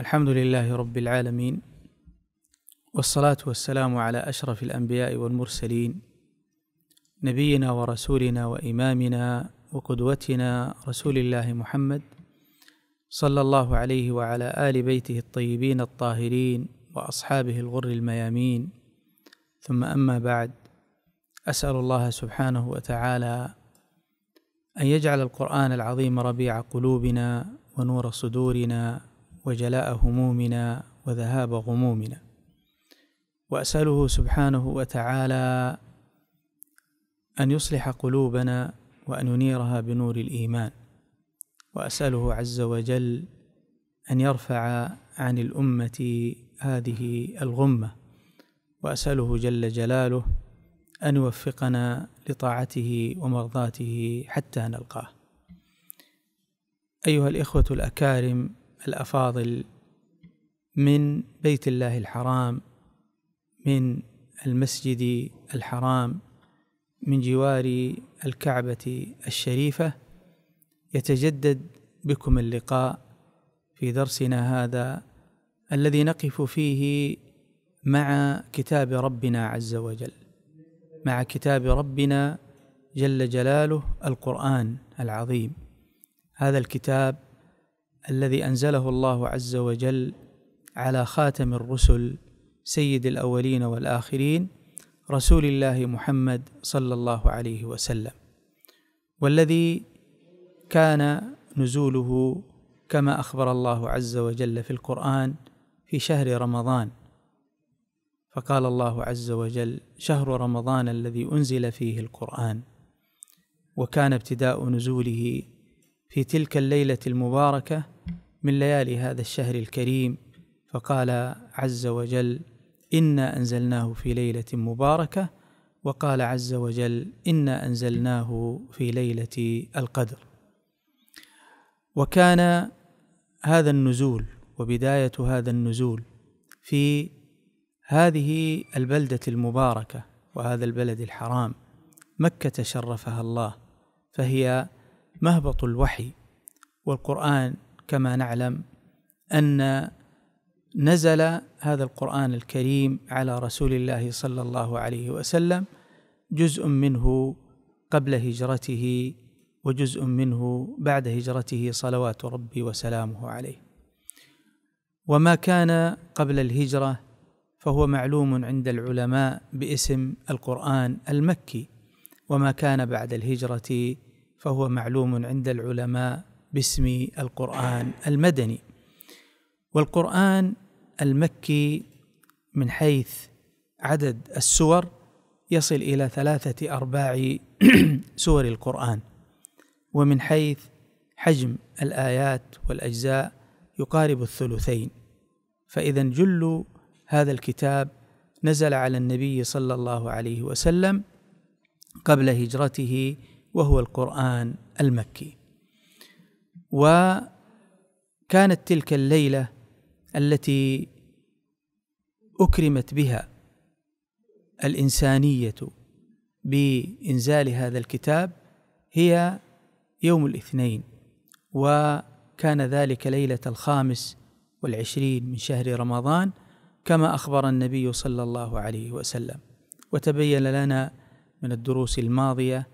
الحمد لله رب العالمين والصلاه والسلام على اشرف الانبياء والمرسلين نبينا ورسولنا وامامنا وقدوتنا رسول الله محمد صلى الله عليه وعلى ال بيته الطيبين الطاهرين واصحابه الغر الميامين ثم اما بعد اسال الله سبحانه وتعالى ان يجعل القران العظيم ربيع قلوبنا ونور صدورنا وجلاء همومنا وذهاب غمومنا واساله سبحانه وتعالى ان يصلح قلوبنا وان ينيرها بنور الايمان واساله عز وجل ان يرفع عن الامه هذه الغمه واساله جل جلاله ان يوفقنا لطاعته ومرضاته حتى نلقاه ايها الاخوه الاكارم الافاضل من بيت الله الحرام من المسجد الحرام من جوار الكعبه الشريفه يتجدد بكم اللقاء في درسنا هذا الذي نقف فيه مع كتاب ربنا عز وجل مع كتاب ربنا جل جلاله القران العظيم هذا الكتاب الذي انزله الله عز وجل على خاتم الرسل سيد الاولين والاخرين رسول الله محمد صلى الله عليه وسلم والذي كان نزوله كما اخبر الله عز وجل في القران في شهر رمضان فقال الله عز وجل شهر رمضان الذي انزل فيه القران وكان ابتداء نزوله في تلك الليله المباركه من ليالي هذا الشهر الكريم فقال عز وجل انا انزلناه في ليله مباركه وقال عز وجل انا انزلناه في ليله القدر وكان هذا النزول وبدايه هذا النزول في هذه البلده المباركه وهذا البلد الحرام مكه شرفها الله فهي مهبط الوحي والقران كما نعلم ان نزل هذا القران الكريم على رسول الله صلى الله عليه وسلم جزء منه قبل هجرته وجزء منه بعد هجرته صلوات ربي وسلامه عليه وما كان قبل الهجره فهو معلوم عند العلماء باسم القران المكي وما كان بعد الهجره فهو معلوم عند العلماء باسم القرآن المدني والقرآن المكي من حيث عدد السور يصل إلى ثلاثة أرباع سور القرآن ومن حيث حجم الآيات والأجزاء يقارب الثلثين فإذا جل هذا الكتاب نزل على النبي صلى الله عليه وسلم قبل هجرته وهو القرآن المكي وكانت تلك الليله التي اكرمت بها الانسانيه بانزال هذا الكتاب هي يوم الاثنين وكان ذلك ليله الخامس والعشرين من شهر رمضان كما اخبر النبي صلى الله عليه وسلم وتبين لنا من الدروس الماضيه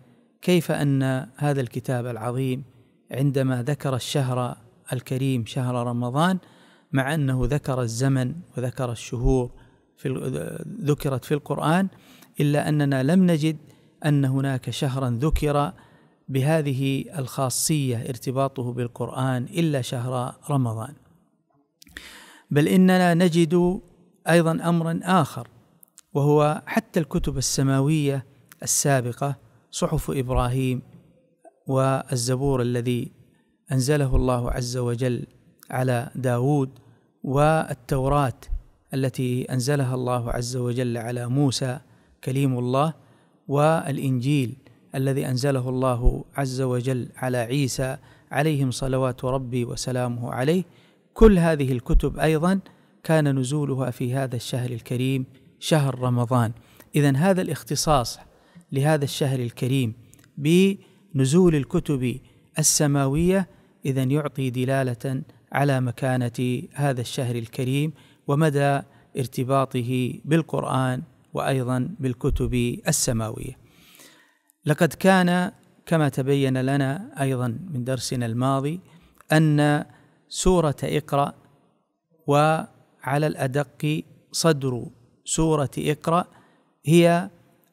كيف ان هذا الكتاب العظيم عندما ذكر الشهر الكريم شهر رمضان مع أنه ذكر الزمن وذكر الشهور في ذكرت في القرآن إلا أننا لم نجد أن هناك شهرا ذكر بهذه الخاصية ارتباطه بالقرآن إلا شهر رمضان بل إننا نجد أيضا أمرا آخر وهو حتى الكتب السماوية السابقة صحف إبراهيم والزبور الذي أنزله الله عز وجل على داود والتوراة التي أنزلها الله عز وجل على موسى كليم الله والإنجيل الذي أنزله الله عز وجل على عيسى عليهم صلوات ربي وسلامه عليه كل هذه الكتب أيضا كان نزولها في هذا الشهر الكريم شهر رمضان إذا هذا الاختصاص لهذا الشهر الكريم بالتوراة نزول الكتب السماويه اذا يعطي دلاله على مكانه هذا الشهر الكريم ومدى ارتباطه بالقران وايضا بالكتب السماويه لقد كان كما تبين لنا ايضا من درسنا الماضي ان سوره اقرا وعلى الادق صدر سوره اقرا هي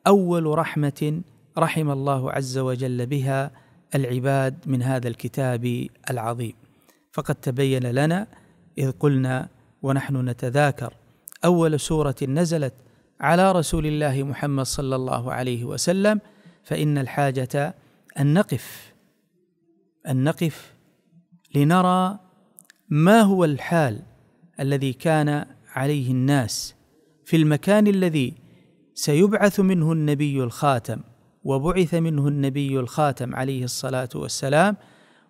اول رحمه رحم الله عز وجل بها العباد من هذا الكتاب العظيم فقد تبين لنا اذ قلنا ونحن نتذاكر اول سوره نزلت على رسول الله محمد صلى الله عليه وسلم فان الحاجه ان نقف ان نقف لنرى ما هو الحال الذي كان عليه الناس في المكان الذي سيبعث منه النبي الخاتم وبعث منه النبي الخاتم عليه الصلاه والسلام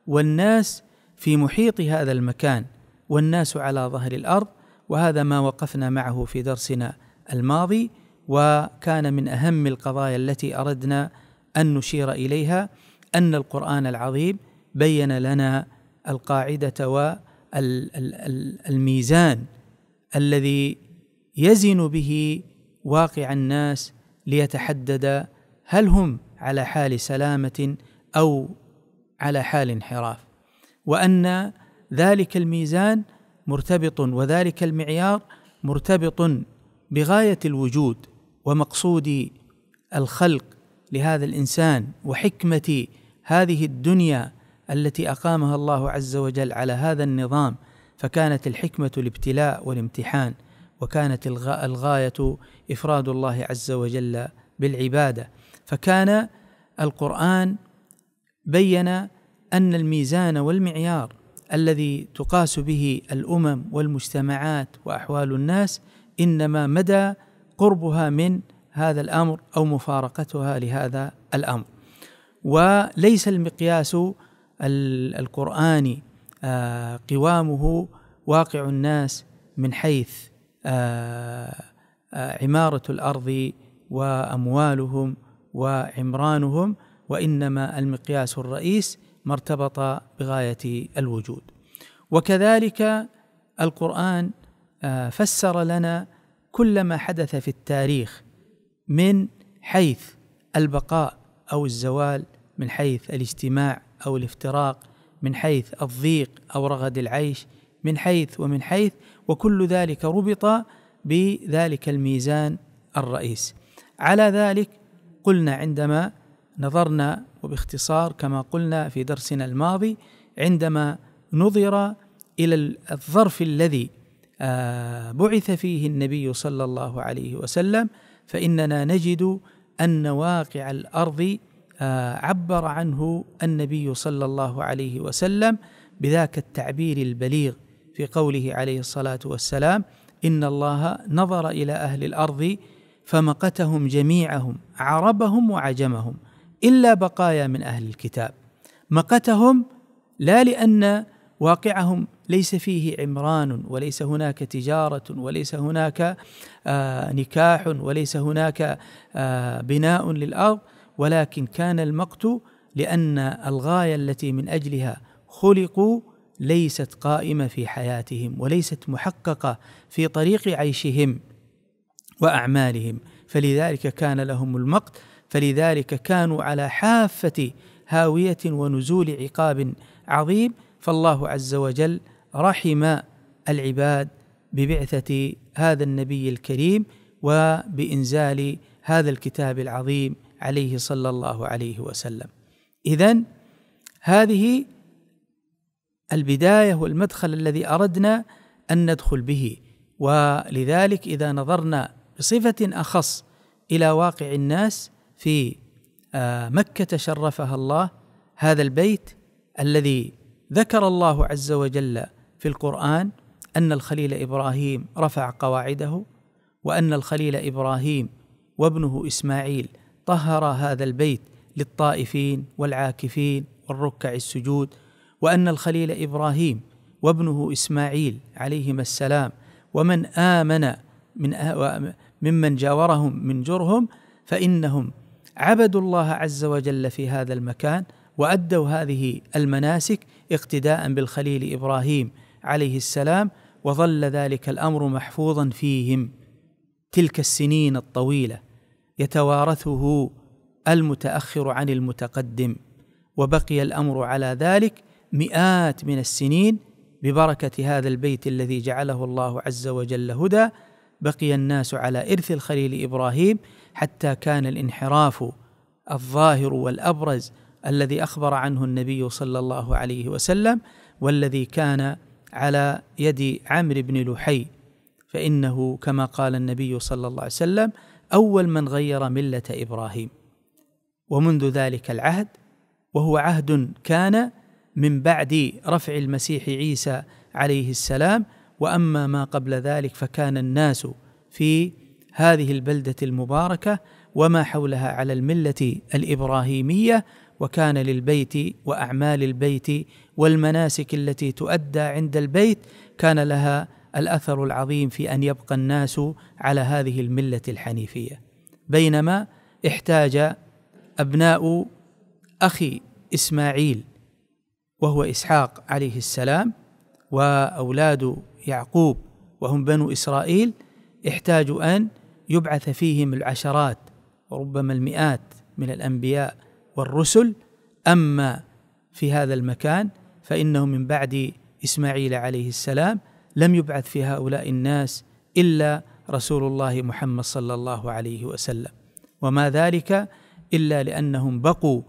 والناس في محيط هذا المكان والناس على ظهر الارض وهذا ما وقفنا معه في درسنا الماضي وكان من اهم القضايا التي اردنا ان نشير اليها ان القران العظيم بين لنا القاعده والميزان الذي يزن به واقع الناس ليتحدد هل هم على حال سلامه او على حال انحراف وان ذلك الميزان مرتبط وذلك المعيار مرتبط بغايه الوجود ومقصود الخلق لهذا الانسان وحكمه هذه الدنيا التي اقامها الله عز وجل على هذا النظام فكانت الحكمه الابتلاء والامتحان وكانت الغايه افراد الله عز وجل بالعباده فكان القرآن بين أن الميزان والمعيار الذي تقاس به الأمم والمجتمعات وأحوال الناس إنما مدى قربها من هذا الأمر أو مفارقتها لهذا الأمر وليس المقياس القرآني آه، قوامه واقع الناس من حيث آه، آه، عمارة الأرض وأموالهم وعمرانهم وانما المقياس الرئيس ما ارتبط بغايه الوجود وكذلك القران آه، فسر لنا كل ما حدث في التاريخ من حيث البقاء او الزوال من حيث الاجتماع او الافتراق من حيث الضيق او رغد العيش من حيث ومن حيث وكل ذلك ربط بذلك الميزان الرئيس على ذلك قلنا عندما نظرنا وباختصار كما قلنا في درسنا الماضي عندما نظر الى الظرف الذي آه، بعث فيه النبي صلى الله عليه وسلم فاننا نجد ان واقع الارض آه، عبر عنه النبي صلى الله عليه وسلم بذاك التعبير البليغ في قوله عليه الصلاه والسلام ان الله نظر الى اهل الارض فمقتهم جميعهم عربهم وعجمهم الا بقايا من اهل الكتاب مقتهم لا لان واقعهم ليس فيه عمران وليس هناك تجاره وليس هناك آه، نكاح وليس هناك آه، بناء للارض ولكن كان المقت لان الغايه التي من اجلها خلقوا ليست قائمه في حياتهم وليست محققه في طريق عيشهم واعمالهم فلذلك كان لهم المقت فلذلك كانوا على حافه هاويه ونزول عقاب عظيم فالله عز وجل رحم العباد ببعثه هذا النبي الكريم وبانزال هذا الكتاب العظيم عليه صلى الله عليه وسلم اذا هذه البدايه والمدخل الذي اردنا ان ندخل به ولذلك اذا نظرنا بصفه اخص الى واقع الناس في آه، مكه شرفها الله هذا البيت الذي ذكر الله عز وجل في القران ان الخليل ابراهيم رفع قواعده وان الخليل ابراهيم وابنه اسماعيل طهر هذا البيت للطائفين والعاكفين والركع السجود وان الخليل ابراهيم وابنه اسماعيل عليهما السلام ومن امن من أه- ممن جاورهم من جرهم فإنهم عبدوا الله عز وجل في هذا المكان وأدوا هذه المناسك اقتداء بالخليل إبراهيم عليه السلام وظل ذلك الأمر محفوظا فيهم تلك السنين الطويلة يتوارثه المتأخر عن المتقدم وبقي الأمر على ذلك مئات من السنين ببركة هذا البيت الذي جعله الله عز وجل هدى بقي الناس على إرث الخليل إبراهيم حتى كان الانحراف الظاهر والأبرز الذي أخبر عنه النبي صلى الله عليه وسلم والذي كان على يد عمرو بن لحي فإنه كما قال النبي صلى الله عليه وسلم أول من غير ملة إبراهيم ومنذ ذلك العهد وهو عهد كان من بعد رفع المسيح عيسى عليه السلام واما ما قبل ذلك فكان الناس في هذه البلده المباركه وما حولها على المله الابراهيميه وكان للبيت واعمال البيت والمناسك التي تؤدى عند البيت كان لها الاثر العظيم في ان يبقى الناس على هذه المله الحنيفيه بينما احتاج ابناء اخي اسماعيل وهو اسحاق عليه السلام واولاد يعقوب وهم بنو إسرائيل احتاجوا أن يبعث فيهم العشرات وربما المئات من الأنبياء والرسل أما في هذا المكان فإنه من بعد إسماعيل عليه السلام لم يبعث في هؤلاء الناس إلا رسول الله محمد صلى الله عليه وسلم وما ذلك إلا لأنهم بقوا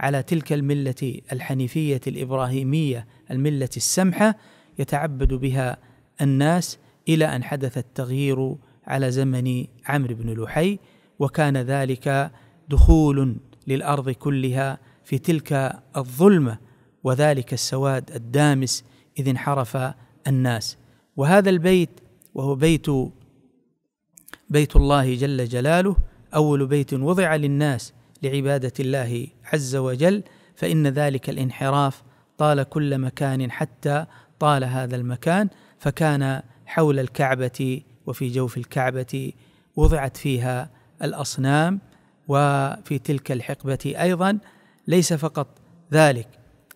على تلك الملة الحنيفية الإبراهيمية الملة السمحة يتعبد بها الناس إلى أن حدث التغيير على زمن عمرو بن لحي وكان ذلك دخول للأرض كلها في تلك الظلمة وذلك السواد الدامس إذ انحرف الناس وهذا البيت وهو بيت بيت الله جل جلاله أول بيت وضع للناس لعبادة الله عز وجل فإن ذلك الانحراف طال كل مكان حتى طال هذا المكان فكان حول الكعبة وفي جوف الكعبة وضعت فيها الأصنام وفي تلك الحقبة أيضا ليس فقط ذلك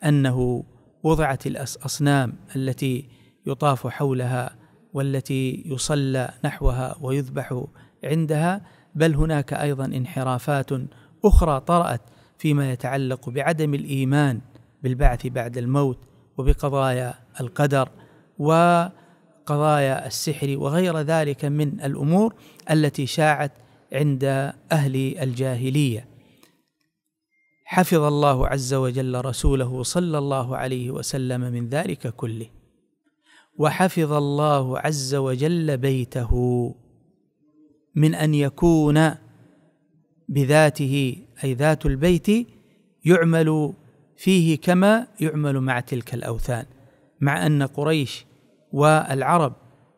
أنه وضعت الأصنام التي يطاف حولها والتي يصلى نحوها ويذبح عندها بل هناك أيضا انحرافات أخرى طرأت فيما يتعلق بعدم الإيمان بالبعث بعد الموت وبقضايا القدر وقضايا السحر وغير ذلك من الامور التي شاعت عند اهل الجاهليه حفظ الله عز وجل رسوله صلى الله عليه وسلم من ذلك كله وحفظ الله عز وجل بيته من ان يكون بذاته اي ذات البيت يعمل فيه كما يعمل مع تلك الاوثان مع ان قريش والعرب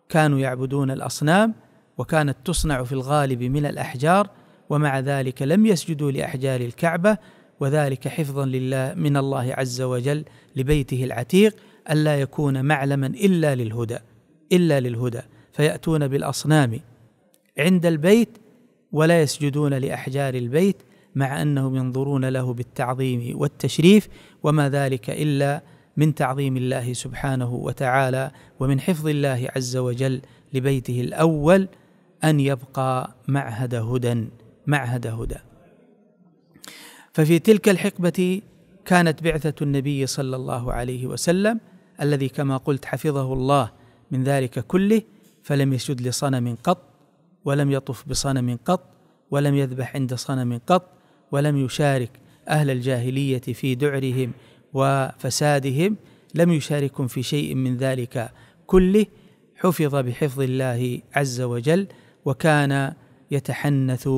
كانوا يعبدون الاصنام وكانت تصنع في الغالب من الاحجار ومع ذلك لم يسجدوا لاحجار الكعبه وذلك حفظا لله من الله عز وجل لبيته العتيق الا يكون معلما الا للهدى الا للهدى فياتون بالاصنام عند البيت ولا يسجدون لاحجار البيت مع انهم ينظرون له بالتعظيم والتشريف وما ذلك الا من تعظيم الله سبحانه وتعالى ومن حفظ الله عز وجل لبيته الاول ان يبقى معهد هدى معهد هدى ففي تلك الحقبه كانت بعثه النبي صلى الله عليه وسلم الذي كما قلت حفظه الله من ذلك كله فلم يسجد لصنم قط ولم يطف بصنم قط ولم يذبح عند صنم قط ولم يشارك اهل الجاهليه في دعرهم وفسادهم لم يشاركهم في شيء من ذلك كله حفظ بحفظ الله عز وجل وكان يتحنث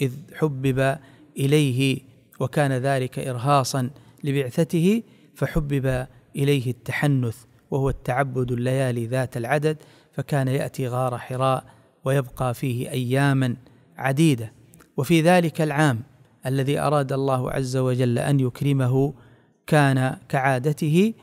اذ حبب اليه وكان ذلك ارهاصا لبعثته فحبب اليه التحنث وهو التعبد الليالي ذات العدد فكان ياتي غار حراء ويبقى فيه اياما عديده وفي ذلك العام الذي اراد الله عز وجل ان يكرمه كان كعادته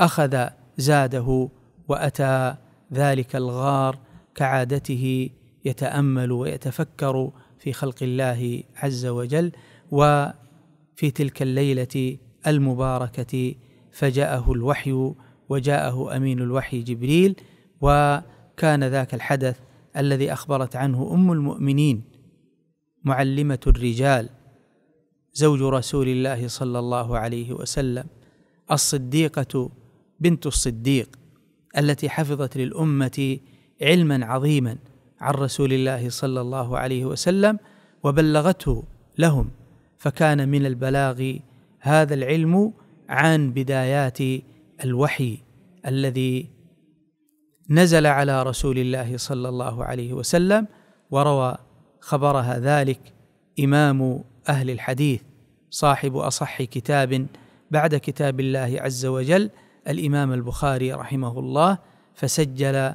اخذ زاده واتى ذلك الغار كعادته يتامل ويتفكر في خلق الله عز وجل وفي تلك الليله المباركه فجاءه الوحي وجاءه امين الوحي جبريل وكان ذاك الحدث الذي اخبرت عنه ام المؤمنين معلمه الرجال زوج رسول الله صلى الله عليه وسلم الصديقه بنت الصديق التي حفظت للامه علما عظيما عن رسول الله صلى الله عليه وسلم وبلغته لهم فكان من البلاغ هذا العلم عن بدايات الوحي الذي نزل على رسول الله صلى الله عليه وسلم وروى خبرها ذلك امام أهل الحديث صاحب أصح كتاب بعد كتاب الله عز وجل الإمام البخاري رحمه الله فسجل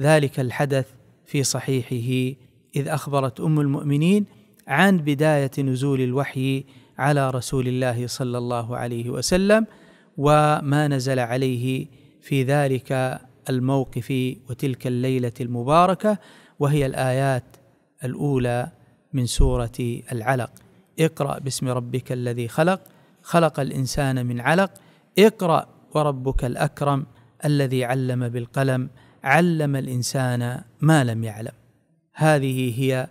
ذلك الحدث في صحيحه إذ أخبرت أم المؤمنين عن بداية نزول الوحي على رسول الله صلى الله عليه وسلم وما نزل عليه في ذلك الموقف وتلك الليلة المباركة وهي الآيات الأولى من سورة العلق اقرأ باسم ربك الذي خلق خلق الإنسان من علق اقرأ وربك الأكرم الذي علم بالقلم علم الإنسان ما لم يعلم هذه هي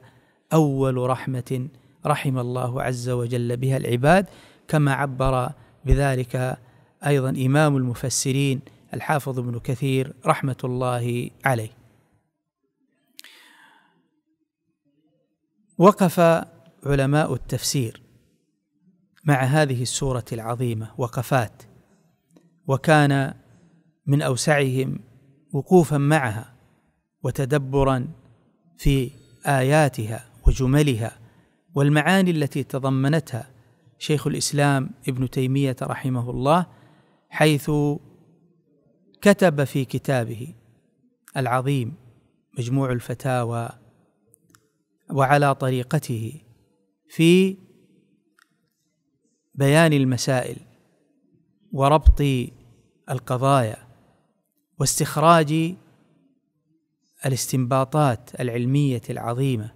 أول رحمة رحم الله عز وجل بها العباد كما عبر بذلك أيضا إمام المفسرين الحافظ ابن كثير رحمة الله عليه وقف علماء التفسير مع هذه السوره العظيمه وقفات وكان من اوسعهم وقوفا معها وتدبرا في اياتها وجملها والمعاني التي تضمنتها شيخ الاسلام ابن تيميه رحمه الله حيث كتب في كتابه العظيم مجموع الفتاوى وعلى طريقته في بيان المسائل وربط القضايا واستخراج الاستنباطات العلميه العظيمه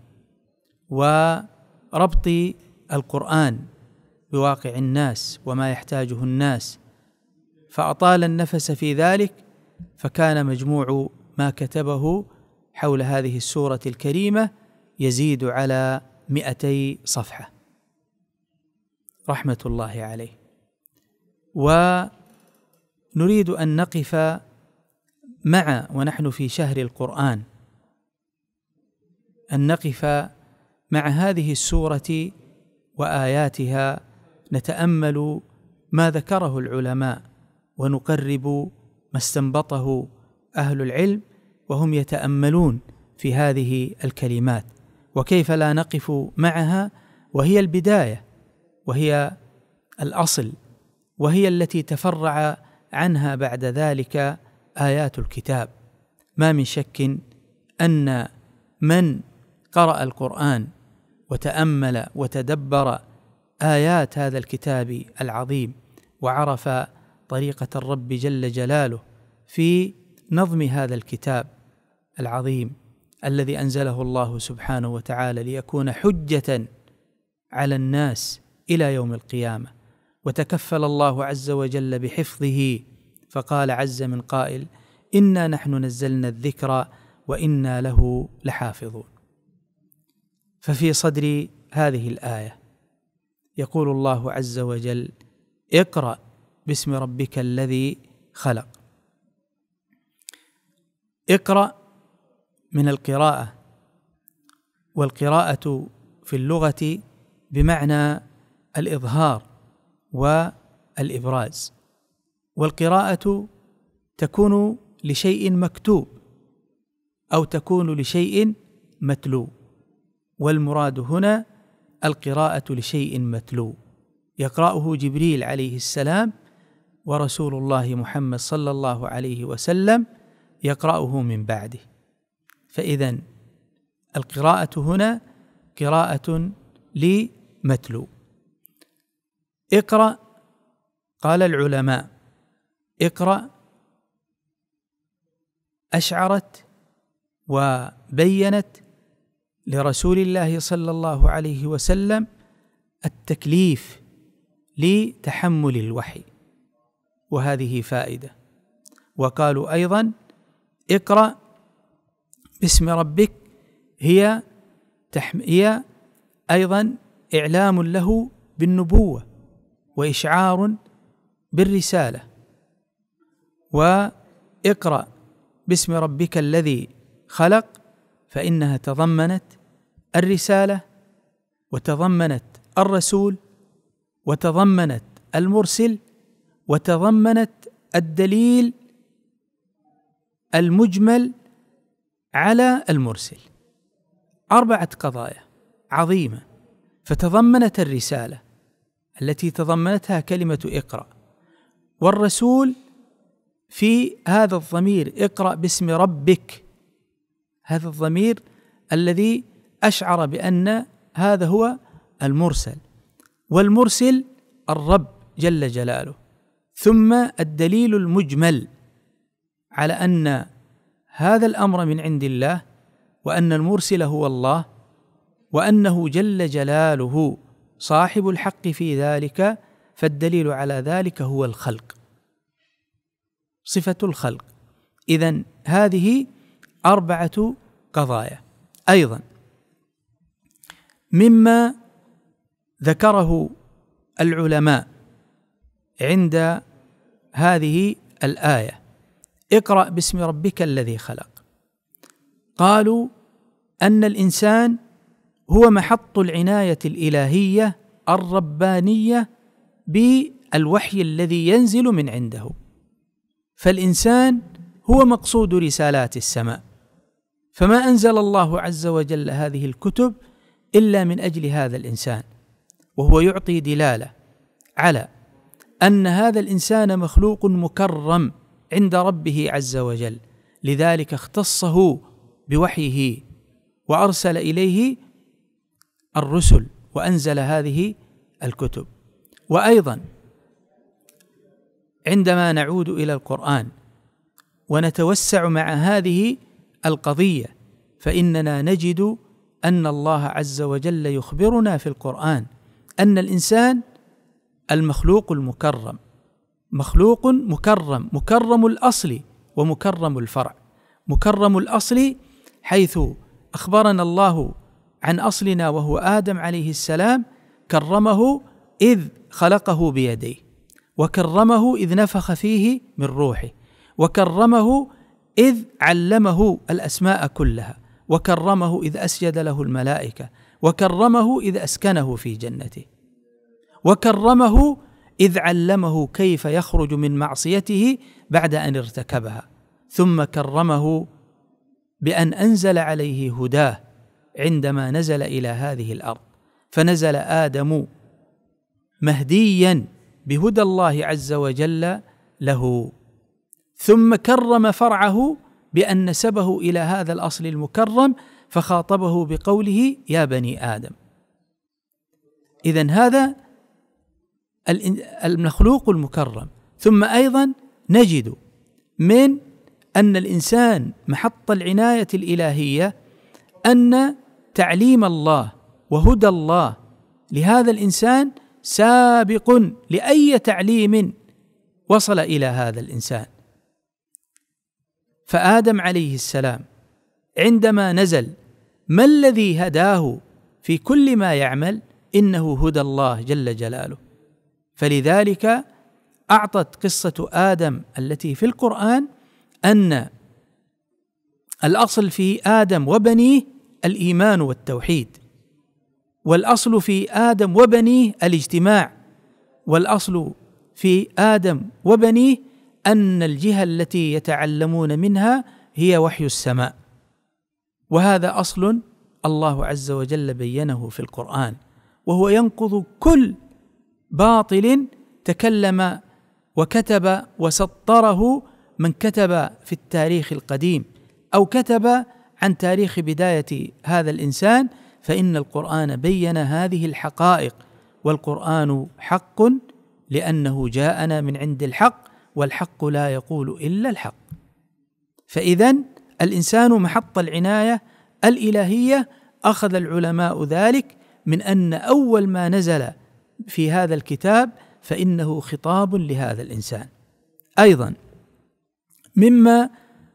وربط القران بواقع الناس وما يحتاجه الناس فاطال النفس في ذلك فكان مجموع ما كتبه حول هذه السوره الكريمه يزيد على 200 صفحة رحمة الله عليه ونريد أن نقف مع ونحن في شهر القرآن أن نقف مع هذه السورة وآياتها نتأمل ما ذكره العلماء ونقرب ما استنبطه أهل العلم وهم يتأملون في هذه الكلمات وكيف لا نقف معها وهي البدايه وهي الاصل وهي التي تفرع عنها بعد ذلك ايات الكتاب ما من شك ان من قرا القران وتامل وتدبر ايات هذا الكتاب العظيم وعرف طريقه الرب جل جلاله في نظم هذا الكتاب العظيم الذي انزله الله سبحانه وتعالى ليكون حجه على الناس الى يوم القيامه وتكفل الله عز وجل بحفظه فقال عز من قائل انا نحن نزلنا الذكر وانا له لحافظون ففي صدر هذه الايه يقول الله عز وجل اقرا باسم ربك الذي خلق اقرا من القراءه والقراءه في اللغه بمعنى الاظهار والابراز والقراءه تكون لشيء مكتوب او تكون لشيء متلو والمراد هنا القراءه لشيء متلو يقراه جبريل عليه السلام ورسول الله محمد صلى الله عليه وسلم يقراه من بعده فإذا القراءة هنا قراءة لمتلو اقرأ قال العلماء اقرأ أشعرت وبينت لرسول الله صلى الله عليه وسلم التكليف لتحمل الوحي وهذه فائدة وقالوا أيضا اقرأ باسم ربك هي تحم... هي ايضا اعلام له بالنبوه واشعار بالرساله واقرا باسم ربك الذي خلق فانها تضمنت الرساله وتضمنت الرسول وتضمنت المرسل وتضمنت الدليل المجمل على المرسل أربعة قضايا عظيمة فتضمنت الرسالة التي تضمنتها كلمة اقرأ والرسول في هذا الضمير اقرأ باسم ربك هذا الضمير الذي أشعر بأن هذا هو المرسل والمرسل الرب جل جلاله ثم الدليل المجمل على أن هذا الامر من عند الله وان المرسل هو الله وانه جل جلاله صاحب الحق في ذلك فالدليل على ذلك هو الخلق صفه الخلق اذا هذه اربعه قضايا ايضا مما ذكره العلماء عند هذه الايه اقرأ باسم ربك الذي خلق قالوا أن الإنسان هو محط العناية الإلهية الربانية بالوحي الذي ينزل من عنده فالإنسان هو مقصود رسالات السماء فما أنزل الله عز وجل هذه الكتب إلا من أجل هذا الإنسان وهو يعطي دلالة على أن هذا الإنسان مخلوق مكرم عند ربه عز وجل لذلك اختصه بوحيه وارسل اليه الرسل وانزل هذه الكتب وايضا عندما نعود الى القران ونتوسع مع هذه القضيه فاننا نجد ان الله عز وجل يخبرنا في القران ان الانسان المخلوق المكرم مخلوق مكرم مكرم الاصل ومكرم الفرع مكرم الاصل حيث اخبرنا الله عن اصلنا وهو ادم عليه السلام كرمه اذ خلقه بيديه وكرمه اذ نفخ فيه من روحه وكرمه اذ علمه الاسماء كلها وكرمه اذ اسجد له الملائكه وكرمه اذ اسكنه في جنته وكرمه إذ علمه كيف يخرج من معصيته بعد أن ارتكبها ثم كرمه بأن أنزل عليه هداه عندما نزل إلى هذه الأرض فنزل آدم مهديا بهدى الله عز وجل له ثم كرم فرعه بأن نسبه إلى هذا الأصل المكرم فخاطبه بقوله يا بني آدم إذا هذا المخلوق المكرم ثم ايضا نجد من ان الانسان محط العنايه الالهيه ان تعليم الله وهدى الله لهذا الانسان سابق لاي تعليم وصل الى هذا الانسان فادم عليه السلام عندما نزل ما الذي هداه في كل ما يعمل انه هدى الله جل جلاله فلذلك اعطت قصه ادم التي في القران ان الاصل في ادم وبنيه الايمان والتوحيد والاصل في ادم وبنيه الاجتماع والاصل في ادم وبنيه ان الجهه التي يتعلمون منها هي وحي السماء وهذا اصل الله عز وجل بينه في القران وهو ينقض كل باطل تكلم وكتب وسطره من كتب في التاريخ القديم او كتب عن تاريخ بدايه هذا الانسان فان القران بين هذه الحقائق والقران حق لانه جاءنا من عند الحق والحق لا يقول الا الحق فاذا الانسان محط العنايه الالهيه اخذ العلماء ذلك من ان اول ما نزل في هذا الكتاب فانه خطاب لهذا الانسان ايضا مما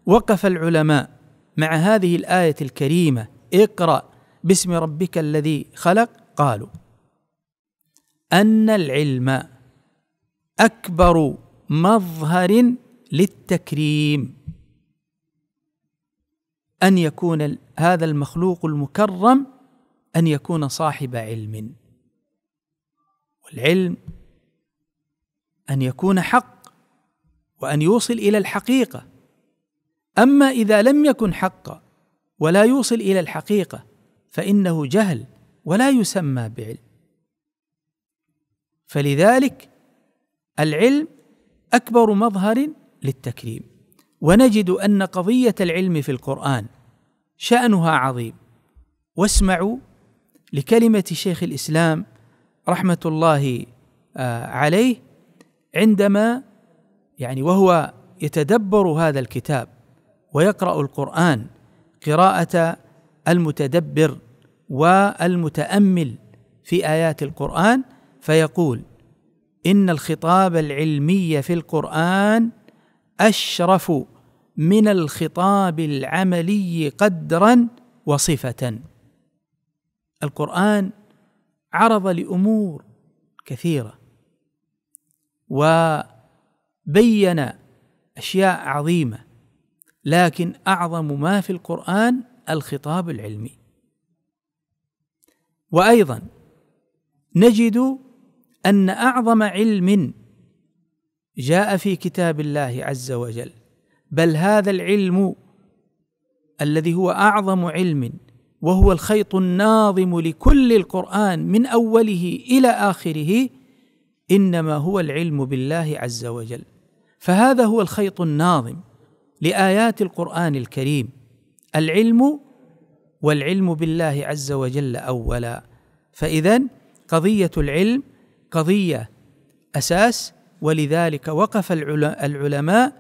وقف العلماء مع هذه الايه الكريمه اقرا باسم ربك الذي خلق قالوا ان العلم اكبر مظهر للتكريم ان يكون هذا المخلوق المكرم ان يكون صاحب علم والعلم ان يكون حق وان يوصل الى الحقيقه اما اذا لم يكن حقا ولا يوصل الى الحقيقه فانه جهل ولا يسمى بعلم فلذلك العلم اكبر مظهر للتكريم ونجد ان قضيه العلم في القران شانها عظيم واسمعوا لكلمه شيخ الاسلام رحمه الله آه، عليه عندما يعني وهو يتدبر هذا الكتاب ويقرا القران قراءه المتدبر والمتامل في ايات القران فيقول ان الخطاب العلمي في القران اشرف من الخطاب العملي قدرا وصفه القران عرض لامور كثيره وبين اشياء عظيمه لكن اعظم ما في القران الخطاب العلمي وايضا نجد ان اعظم علم جاء في كتاب الله عز وجل بل هذا العلم الذي هو اعظم علم وهو الخيط الناظم لكل القران من اوله الى اخره انما هو العلم بالله عز وجل فهذا هو الخيط الناظم لايات القران الكريم العلم والعلم بالله عز وجل اولا فاذا قضيه العلم قضيه اساس ولذلك وقف العلماء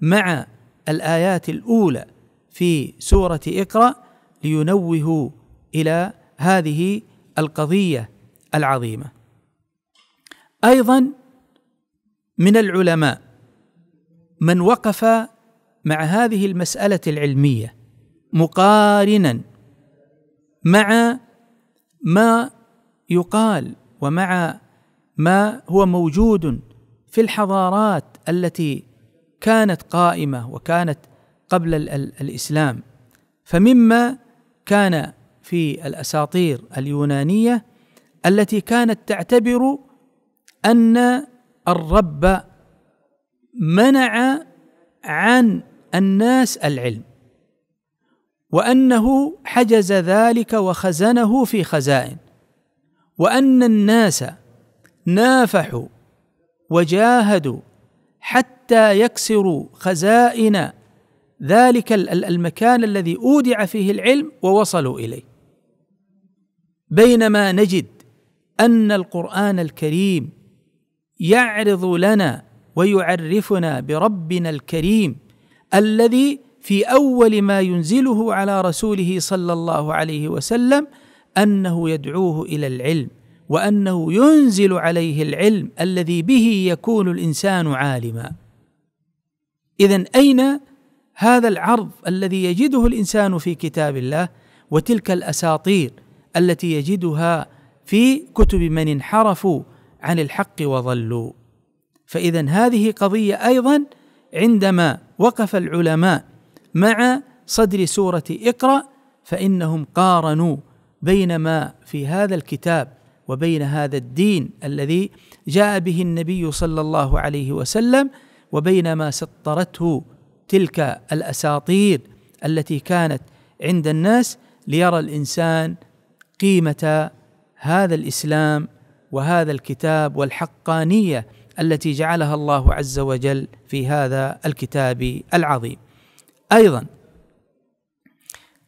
مع الايات الاولى في سوره اقرا لينوهوا الى هذه القضيه العظيمه ايضا من العلماء من وقف مع هذه المساله العلميه مقارنا مع ما يقال ومع ما هو موجود في الحضارات التي كانت قائمه وكانت قبل الاسلام فمما كان في الاساطير اليونانيه التي كانت تعتبر ان الرب منع عن الناس العلم وانه حجز ذلك وخزنه في خزائن وان الناس نافحوا وجاهدوا حتى يكسروا خزائن ذلك المكان الذي اودع فيه العلم ووصلوا اليه بينما نجد ان القران الكريم يعرض لنا ويعرفنا بربنا الكريم الذي في اول ما ينزله على رسوله صلى الله عليه وسلم انه يدعوه الى العلم وانه ينزل عليه العلم الذي به يكون الانسان عالما اذا اين هذا العرض الذي يجده الانسان في كتاب الله وتلك الاساطير التي يجدها في كتب من انحرفوا عن الحق وضلوا فاذا هذه قضيه ايضا عندما وقف العلماء مع صدر سوره اقرا فانهم قارنوا بين ما في هذا الكتاب وبين هذا الدين الذي جاء به النبي صلى الله عليه وسلم وبين ما سطرته تلك الاساطير التي كانت عند الناس ليرى الانسان قيمه هذا الاسلام وهذا الكتاب والحقانيه التي جعلها الله عز وجل في هذا الكتاب العظيم ايضا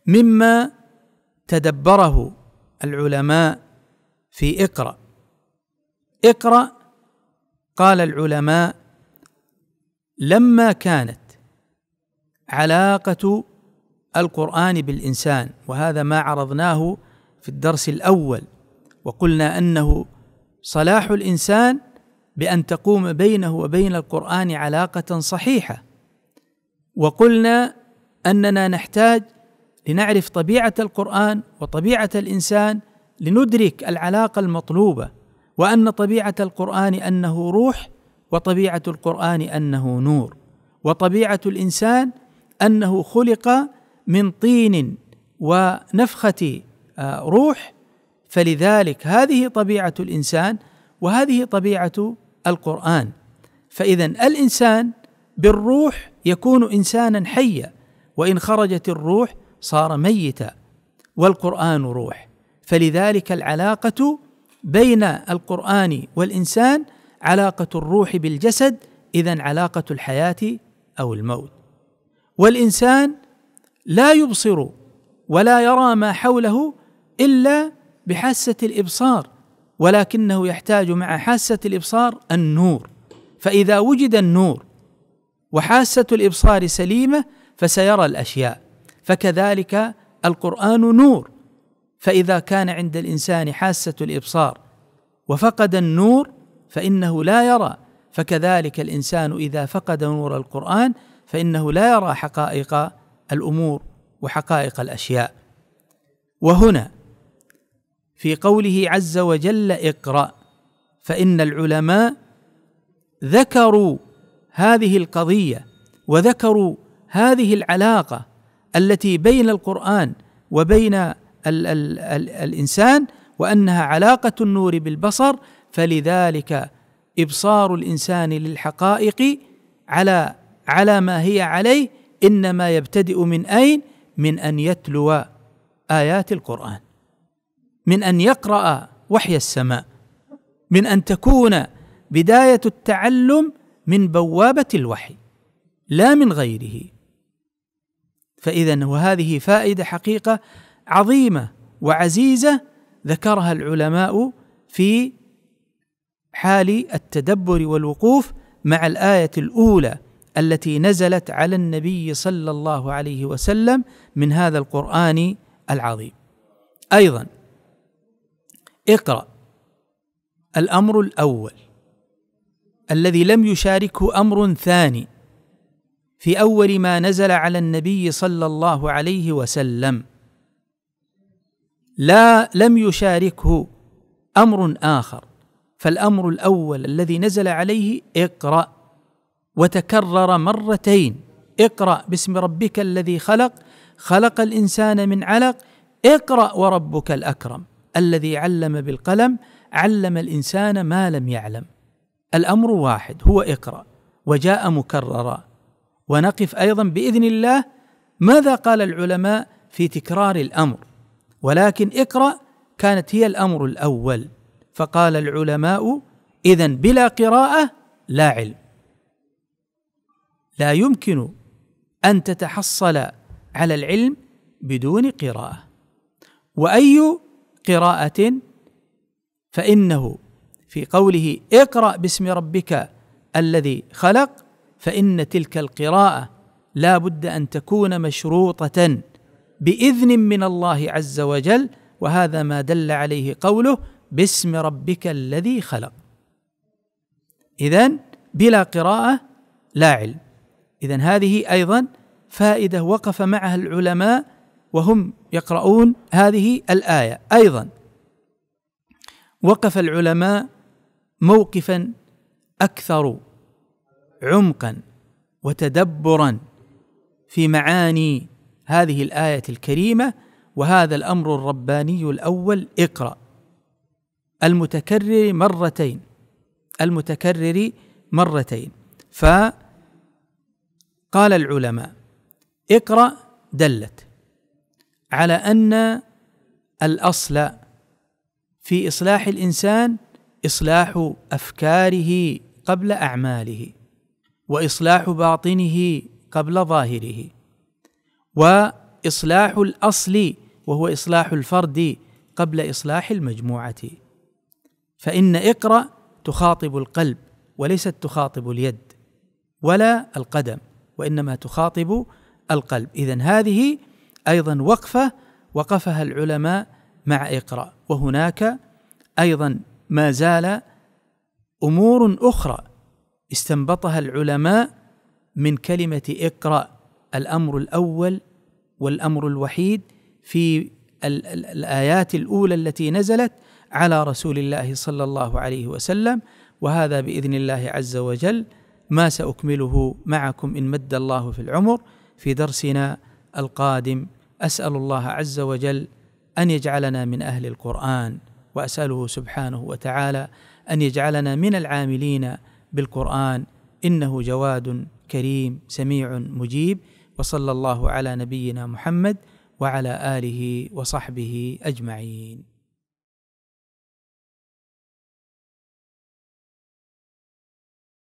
مما تدبره العلماء في اقرا اقرا قال العلماء لما كانت علاقه القران بالانسان وهذا ما عرضناه في الدرس الاول وقلنا انه صلاح الانسان بان تقوم بينه وبين القران علاقه صحيحه وقلنا اننا نحتاج لنعرف طبيعه القران وطبيعه الانسان لندرك العلاقه المطلوبه وان طبيعه القران انه روح وطبيعه القران انه نور وطبيعه الانسان انه خلق من طين ونفخه آه، روح فلذلك هذه طبيعه الانسان وهذه طبيعه القران فاذا الانسان بالروح يكون انسانا حيا وان خرجت الروح صار ميتا والقران روح فلذلك العلاقه بين القران والانسان علاقه الروح بالجسد اذا علاقه الحياه او الموت والانسان لا يبصر ولا يرى ما حوله الا بحاسه الابصار ولكنه يحتاج مع حاسه الابصار النور فاذا وجد النور وحاسه الابصار سليمه فسيرى الاشياء فكذلك القران نور فاذا كان عند الانسان حاسه الابصار وفقد النور فانه لا يرى فكذلك الانسان اذا فقد نور القران فانه لا يرى حقائق الامور وحقائق الاشياء وهنا في قوله عز وجل اقرا فان العلماء ذكروا هذه القضيه وذكروا هذه العلاقه التي بين القران وبين ال ال الـ الانسان وانها علاقه النور بالبصر فلذلك ابصار الانسان للحقائق على على ما هي عليه انما يبتدئ من اين؟ من ان يتلو ايات القران من ان يقرا وحي السماء من ان تكون بدايه التعلم من بوابه الوحي لا من غيره فاذا وهذه فائده حقيقه عظيمه وعزيزه ذكرها العلماء في حال التدبر والوقوف مع الايه الاولى التي نزلت على النبي صلى الله عليه وسلم من هذا القران العظيم ايضا اقرا الامر الاول الذي لم يشاركه امر ثاني في اول ما نزل على النبي صلى الله عليه وسلم لا لم يشاركه امر اخر فالامر الاول الذي نزل عليه اقرا وتكرر مرتين اقرا باسم ربك الذي خلق خلق الانسان من علق اقرا وربك الاكرم الذي علم بالقلم علم الانسان ما لم يعلم الامر واحد هو اقرا وجاء مكررا ونقف ايضا باذن الله ماذا قال العلماء في تكرار الامر ولكن اقرا كانت هي الامر الاول فقال العلماء اذا بلا قراءه لا علم لا يمكن ان تتحصل على العلم بدون قراءه واي قراءه فانه في قوله اقرا باسم ربك الذي خلق فان تلك القراءه لا بد ان تكون مشروطه باذن من الله عز وجل وهذا ما دل عليه قوله باسم ربك الذي خلق اذا بلا قراءه لا علم اذا هذه ايضا فائده وقف معها العلماء وهم يقرؤون هذه الايه ايضا وقف العلماء موقفا اكثر عمقا وتدبرا في معاني هذه الايه الكريمه وهذا الامر الرباني الاول اقرا المتكرر مرتين المتكرر مرتين فقال العلماء اقرأ دلت على أن الأصل في إصلاح الإنسان إصلاح أفكاره قبل أعماله وإصلاح باطنه قبل ظاهره وإصلاح الأصل وهو إصلاح الفرد قبل إصلاح المجموعة فإن اقرأ تخاطب القلب وليست تخاطب اليد ولا القدم وإنما تخاطب القلب إذا هذه أيضا وقفة وقفها العلماء مع اقرأ وهناك أيضا ما زال أمور أخرى استنبطها العلماء من كلمة اقرأ الأمر الأول والأمر الوحيد في الآيات الأولى التي نزلت على رسول الله صلى الله عليه وسلم وهذا باذن الله عز وجل ما ساكمله معكم ان مد الله في العمر في درسنا القادم اسال الله عز وجل ان يجعلنا من اهل القران واساله سبحانه وتعالى ان يجعلنا من العاملين بالقران انه جواد كريم سميع مجيب وصلى الله على نبينا محمد وعلى اله وصحبه اجمعين